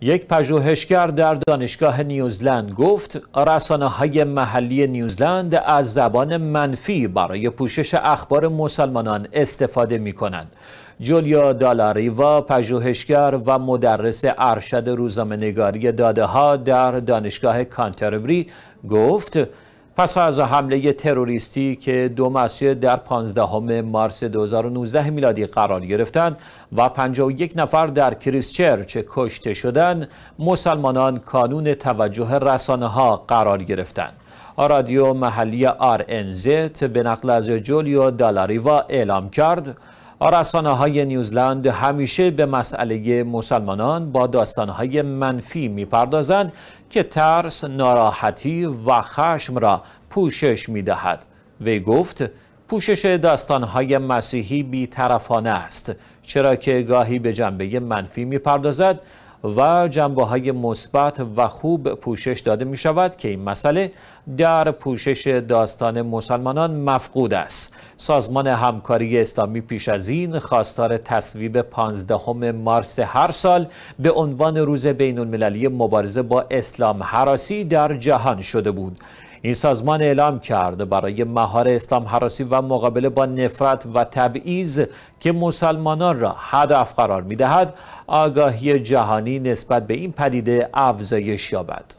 یک پژوهشگر در دانشگاه نیوزلند گفت رسانه های محلی نیوزلند از زبان منفی برای پوشش اخبار مسلمانان استفاده می کنند. جولیا دالاریوا پژوهشگر و مدرس ارشد روزنامه‌نگاری داده ها در دانشگاه کانتربری گفت پس از حمله تروریستی که دو مسجد در 15 مارس 2019 میلادی قرار گرفتند و 51 نفر در کریسچرچ کشته شدند، مسلمانان کانون توجه رسانه ها قرار گرفتند. رادیو محلی آر به نقل از جولیو دالاریوا اعلام کرد آرسانه های نیوزلند همیشه به مسئله مسلمانان با داستان های منفی میپردازند که ترس، ناراحتی و خشم را پوشش میدهد. وی گفت پوشش داستان های مسیحی بیطرفانه است چرا که گاهی به جنبه منفی میپردازد و جنبه های مثبت و خوب پوشش داده می شود که این مسئله در پوشش داستان مسلمانان مفقود است سازمان همکاری اسلامی پیش از این خواستار تصویب 15 مارس هر سال به عنوان روز بین المللی مبارزه با اسلام حراسی در جهان شده بود این سازمان اعلام کرد برای مهار اسلام حراسی و مقابله با نفرت و تبعیض که مسلمانان را هدف قرار می دهد آگاهی جهانی نسبت به این پدیده افزایش یابد.